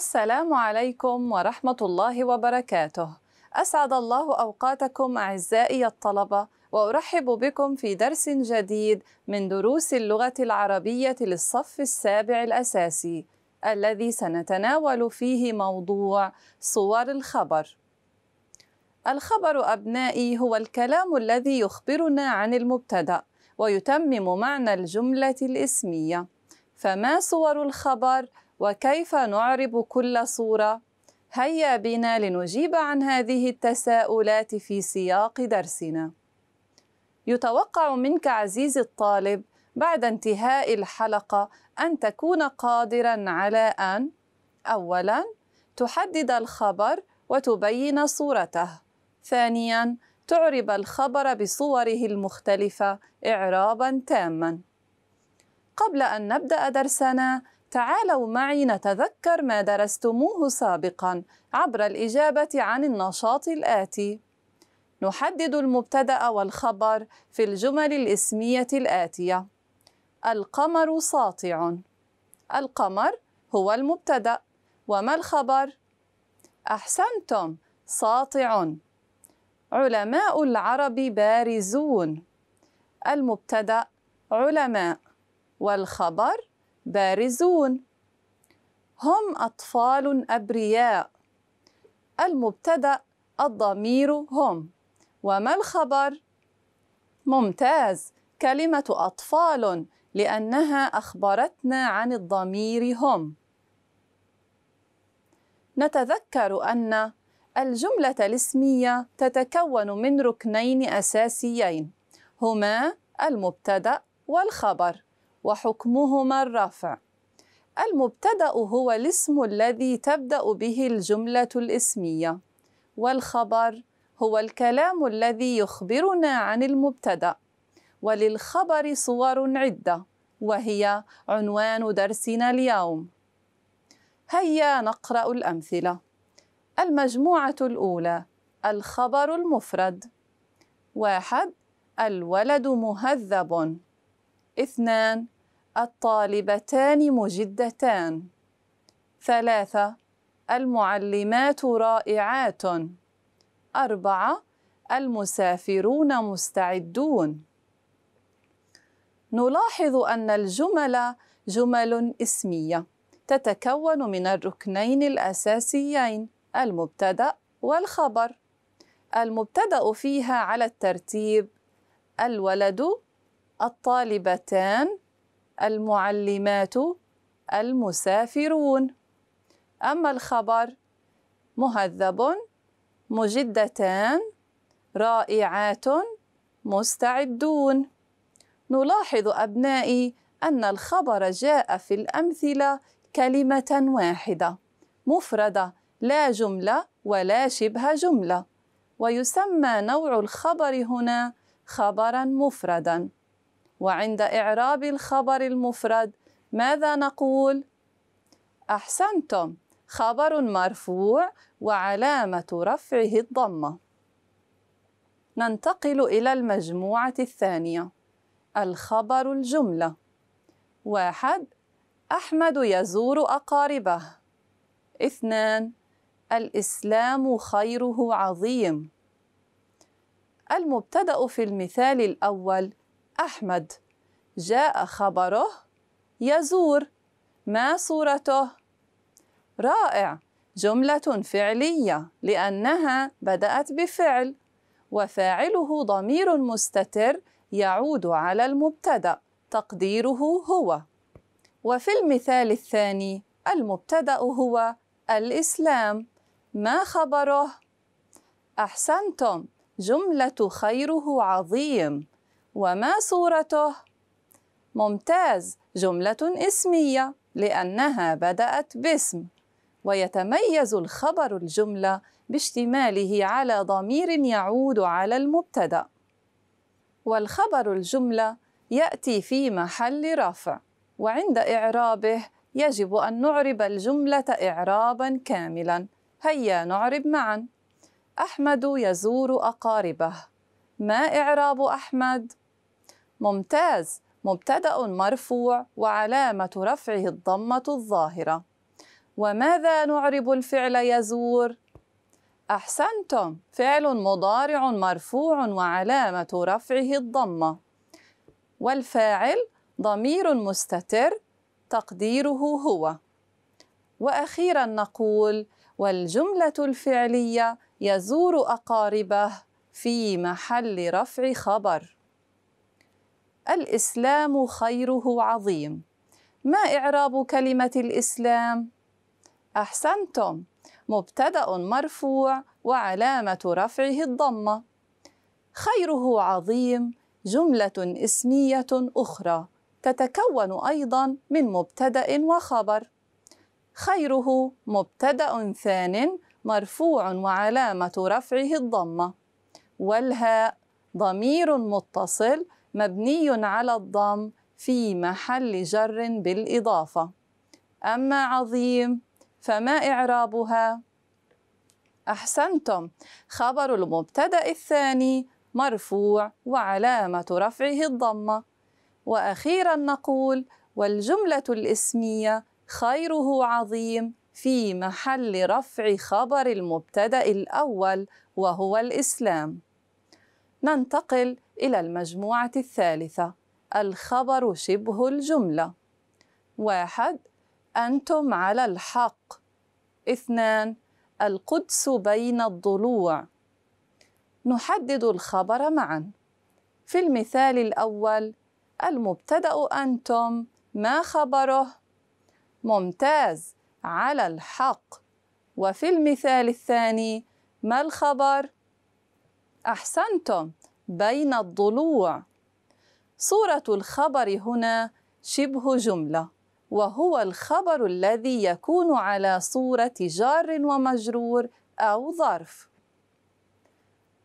السلام عليكم ورحمة الله وبركاته. أسعد الله أوقاتكم أعزائي الطلبة وأرحب بكم في درس جديد من دروس اللغة العربية للصف السابع الأساسي الذي سنتناول فيه موضوع صور الخبر. الخبر أبنائي هو الكلام الذي يخبرنا عن المبتدأ ويتمم معنى الجملة الإسمية. فما صور الخبر؟ وكيف نعرب كل صورة؟ هيا بنا لنجيب عن هذه التساؤلات في سياق درسنا. يتوقع منك عزيزي الطالب بعد انتهاء الحلقة أن تكون قادرا على أن أولا تحدد الخبر وتبين صورته ثانيا تعرب الخبر بصوره المختلفة إعرابا تاما قبل أن نبدأ درسنا تعالوا معي نتذكر ما درستموه سابقا عبر الإجابة عن النشاط الآتي نحدد المبتدأ والخبر في الجمل الإسمية الآتية القمر ساطع القمر هو المبتدأ وما الخبر؟ أحسنتم ساطع علماء العرب بارزون المبتدأ علماء والخبر بارزون هم أطفال أبرياء المبتدأ الضمير هم وما الخبر؟ ممتاز كلمة أطفال لأنها أخبرتنا عن الضمير هم نتذكر أن الجملة الاسمية تتكون من ركنين أساسيين هما المبتدأ والخبر وحكمهما الرافع المبتدا هو الاسم الذي تبدا به الجمله الاسميه والخبر هو الكلام الذي يخبرنا عن المبتدا وللخبر صور عده وهي عنوان درسنا اليوم هيا نقرا الامثله المجموعه الاولى الخبر المفرد واحد الولد مهذب اثنان الطالبتان مجدتان ثلاثة المعلمات رائعات أربعة المسافرون مستعدون نلاحظ أن الجمل جمل اسمية تتكون من الركنين الأساسيين المبتدأ والخبر المبتدأ فيها على الترتيب الولد الطالبتان المعلمات المسافرون أما الخبر مهذب مجدتان رائعات مستعدون نلاحظ أبنائي أن الخبر جاء في الأمثلة كلمة واحدة مفردة لا جملة ولا شبه جملة ويسمى نوع الخبر هنا خبرا مفردا وعند إعراب الخبر المفرد ماذا نقول؟ أحسنتم خبر مرفوع وعلامة رفعه الضمة ننتقل إلى المجموعة الثانية الخبر الجملة واحد أحمد يزور أقاربه اثنان الإسلام خيره عظيم المبتدأ في المثال الأول أحمد جاء خبره يزور ما صورته رائع جملة فعلية لأنها بدأت بفعل وفاعله ضمير مستتر يعود على المبتدأ تقديره هو وفي المثال الثاني المبتدأ هو الإسلام ما خبره؟ أحسنتم جملة خيره عظيم وما صورته ممتاز جمله اسميه لانها بدات باسم ويتميز الخبر الجمله باشتماله على ضمير يعود على المبتدا والخبر الجمله ياتي في محل رفع وعند اعرابه يجب ان نعرب الجمله اعرابا كاملا هيا نعرب معا احمد يزور اقاربه ما إعراب أحمد؟ ممتاز مبتدأ مرفوع وعلامة رفعه الضمة الظاهرة وماذا نعرب الفعل يزور؟ أحسنتم فعل مضارع مرفوع وعلامة رفعه الضمة والفاعل ضمير مستتر تقديره هو وأخيرا نقول والجملة الفعلية يزور أقاربه في محل رفع خبر الاسلام خيره عظيم ما اعراب كلمه الاسلام احسنتم مبتدا مرفوع وعلامه رفعه الضمه خيره عظيم جمله اسميه اخرى تتكون ايضا من مبتدا وخبر خيره مبتدا ثان مرفوع وعلامه رفعه الضمه والهاء ضمير متصل مبني على الضم في محل جر بالإضافة أما عظيم فما إعرابها؟ أحسنتم خبر المبتدأ الثاني مرفوع وعلامة رفعه الضمة وأخيرا نقول والجملة الإسمية خيره عظيم في محل رفع خبر المبتدأ الأول وهو الإسلام ننتقل إلى المجموعة الثالثة الخبر شبه الجملة واحد أنتم على الحق اثنان القدس بين الضلوع نحدد الخبر معا في المثال الأول المبتدأ أنتم ما خبره؟ ممتاز على الحق وفي المثال الثاني ما الخبر؟ أحسنتم بين الضلوع صورة الخبر هنا شبه جملة وهو الخبر الذي يكون على صورة جار ومجرور أو ظرف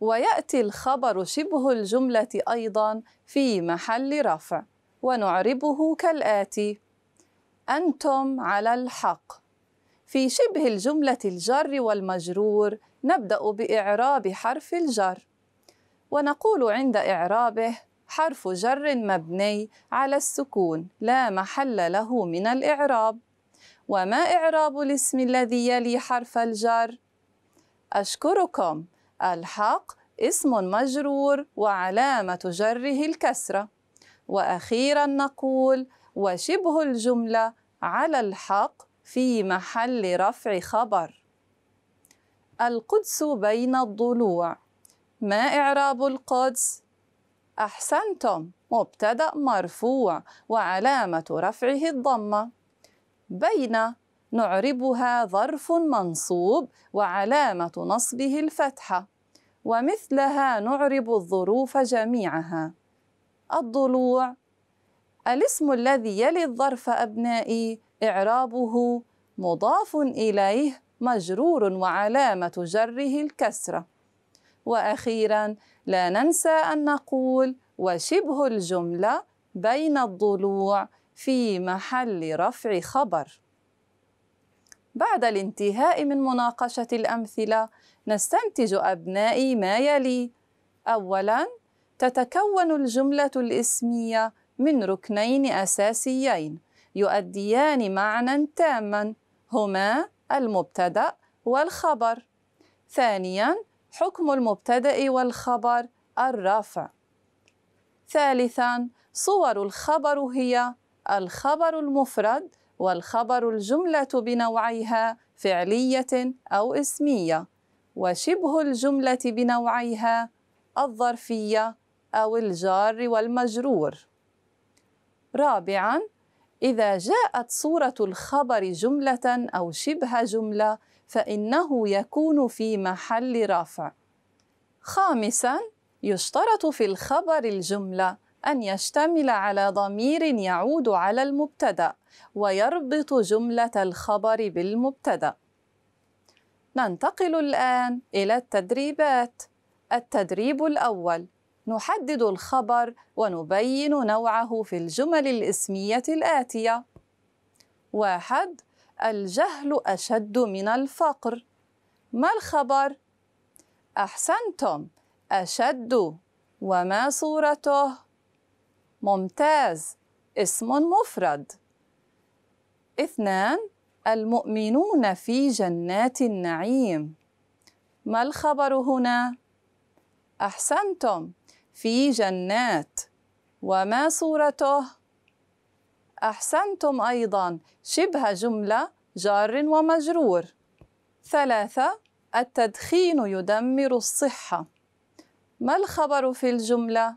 ويأتي الخبر شبه الجملة أيضا في محل رفع ونعربه كالآتي أنتم على الحق في شبه الجملة الجر والمجرور نبدأ بإعراب حرف الجر ونقول عند إعرابه حرف جر مبني على السكون لا محل له من الإعراب وما إعراب الاسم الذي يلي حرف الجر؟ أشكركم الحق اسم مجرور وعلامة جره الكسرة وأخيرا نقول وشبه الجملة على الحق في محل رفع خبر القدس بين الضلوع ما إعراب القدس؟ أحسنتم مبتدأ مرفوع وعلامة رفعه الضمة بين نعربها ظرف منصوب وعلامة نصبه الفتحة ومثلها نعرب الظروف جميعها الضلوع الاسم الذي يلي الظرف أبنائي إعرابه مضاف إليه مجرور وعلامة جره الكسرة وأخيرا لا ننسى أن نقول وشبه الجملة بين الضلوع في محل رفع خبر بعد الانتهاء من مناقشة الأمثلة نستنتج أبنائي ما يلي أولاً تتكون الجملة الإسمية من ركنين أساسيين يؤديان معنى تاماً هما المبتدأ والخبر ثانيا حكم المبتدأ والخبر الرفع ثالثا صور الخبر هي الخبر المفرد والخبر الجملة بنوعيها فعلية أو اسمية وشبه الجملة بنوعيها الظرفية أو الجار والمجرور رابعاً إذا جاءت صورة الخبر جملة أو شبه جملة فإنه يكون في محل رفع. خامساً يشترط في الخبر الجملة أن يشتمل على ضمير يعود على المبتدأ ويربط جملة الخبر بالمبتدأ. ننتقل الآن إلى التدريبات. التدريب الأول نحدد الخبر ونبين نوعه في الجمل الاسمية الآتية: واحد: الجهل أشد من الفقر. ما الخبر؟ أحسنتم، أشد، وما صورته؟ ممتاز، اسم مفرد. اثنان: المؤمنون في جنات النعيم. ما الخبر هنا؟ أحسنتم، في جنات وما صورته أحسنتم أيضا شبه جملة جار ومجرور ثلاثة التدخين يدمر الصحة ما الخبر في الجملة؟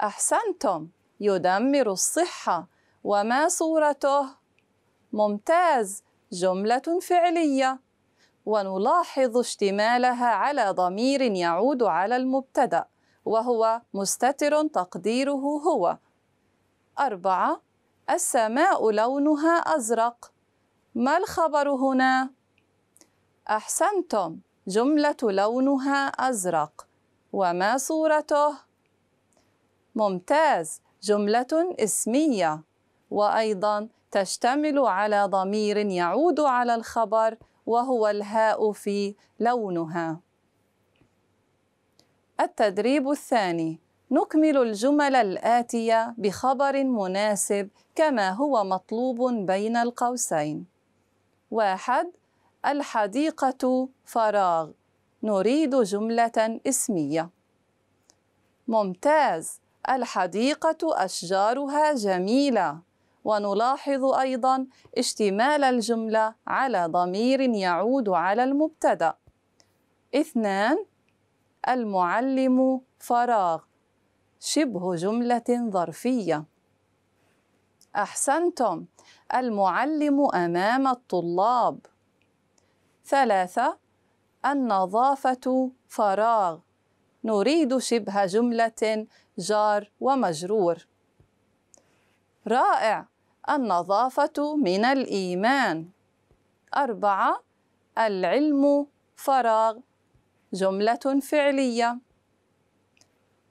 أحسنتم يدمر الصحة وما صورته؟ ممتاز جملة فعلية ونلاحظ اشتمالها على ضمير يعود على المبتدأ وهو مستتر تقديره هو أربعة السماء لونها أزرق ما الخبر هنا؟ أحسنتم جملة لونها أزرق وما صورته؟ ممتاز جملة اسمية وأيضا تشتمل على ضمير يعود على الخبر وهو الهاء في لونها التدريب الثاني نكمل الجمل الآتية بخبر مناسب كما هو مطلوب بين القوسين. واحد الحديقة فراغ نريد جملة اسمية. ممتاز الحديقة أشجارها جميلة ونلاحظ أيضا اشتمال الجملة على ضمير يعود على المبتدأ. اثنان المعلم فراغ شبه جملة ظرفية أحسنتم المعلم أمام الطلاب ثلاثة النظافة فراغ نريد شبه جملة جار ومجرور رائع النظافة من الإيمان أربعة العلم فراغ جملة فعلية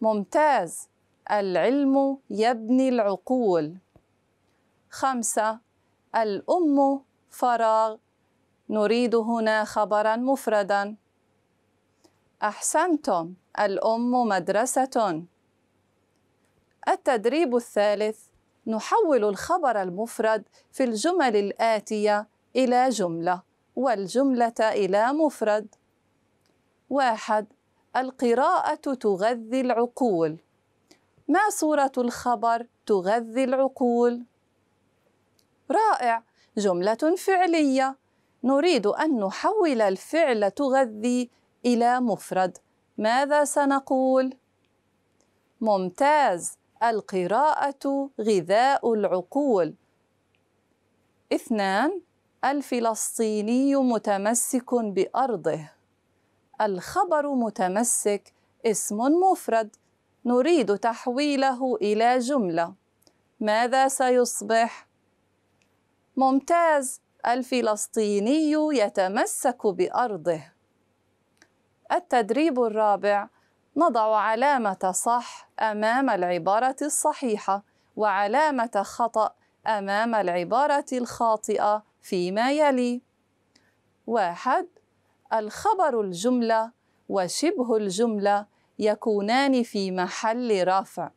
ممتاز العلم يبني العقول خمسة الأم فراغ نريد هنا خبرا مفردا أحسنتم الأم مدرسة التدريب الثالث نحول الخبر المفرد في الجمل الآتية إلى جملة والجملة إلى مفرد واحد القراءة تغذي العقول ما صورة الخبر تغذي العقول؟ رائع جملة فعلية نريد أن نحول الفعل تغذي إلى مفرد ماذا سنقول؟ ممتاز القراءة غذاء العقول اثنان الفلسطيني متمسك بأرضه الخبر متمسك اسم مفرد نريد تحويله إلى جملة ماذا سيصبح؟ ممتاز الفلسطيني يتمسك بأرضه التدريب الرابع نضع علامة صح أمام العبارة الصحيحة وعلامة خطأ أمام العبارة الخاطئة فيما يلي واحد الخبر الجملة وشبه الجملة يكونان في محل رفع.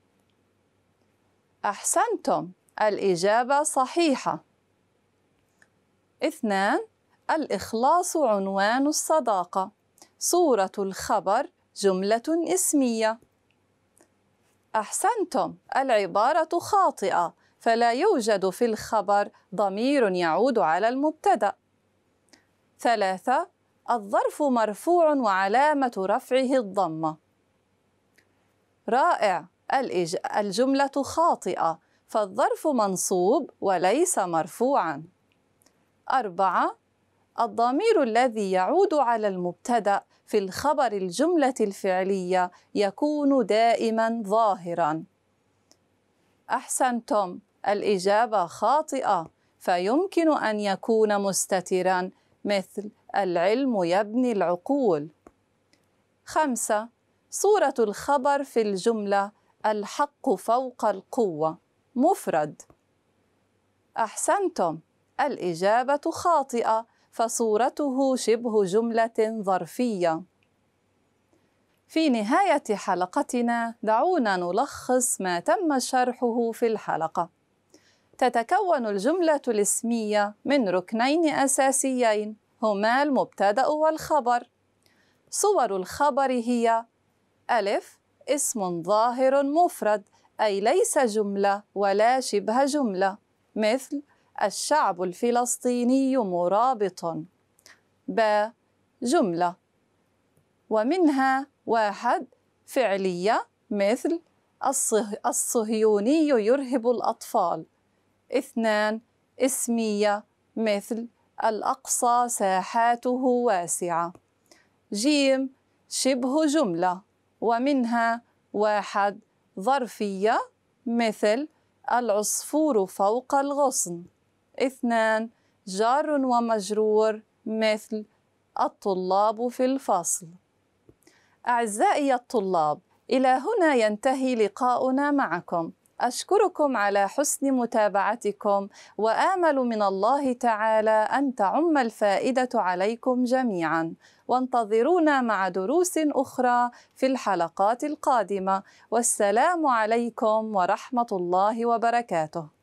أحسنتم، الإجابة صحيحة. اثنان الإخلاص عنوان الصداقة. صورة الخبر جملة اسمية. أحسنتم، العبارة خاطئة، فلا يوجد في الخبر ضمير يعود على المبتدأ. ثلاثة الظرف مرفوع وعلامة رفعه الضمة رائع الجملة خاطئة فالظرف منصوب وليس مرفوعا أربعة الضمير الذي يعود على المبتدأ في الخبر الجملة الفعلية يكون دائما ظاهرا أحسنتم الإجابة خاطئة فيمكن أن يكون مستترا مثل العلم يبني العقول خمسة صورة الخبر في الجملة الحق فوق القوة مفرد أحسنتم الإجابة خاطئة فصورته شبه جملة ظرفية في نهاية حلقتنا دعونا نلخص ما تم شرحه في الحلقة. تتكون الجملة الاسمية من ركنين أساسيين هما المبتدأ والخبر صور الخبر هي ألف اسم ظاهر مفرد أي ليس جملة ولا شبه جملة مثل الشعب الفلسطيني مرابط ب جملة ومنها واحد فعلية مثل الصهيوني يرهب الأطفال اثنان اسمية مثل الأقصى ساحاته واسعة جيم شبه جملة ومنها واحد ظرفية مثل العصفور فوق الغصن اثنان جار ومجرور مثل الطلاب في الفصل أعزائي الطلاب إلى هنا ينتهي لقاؤنا معكم أشكركم على حسن متابعتكم وآمل من الله تعالى أن تعم الفائدة عليكم جميعا وانتظرونا مع دروس أخرى في الحلقات القادمة والسلام عليكم ورحمة الله وبركاته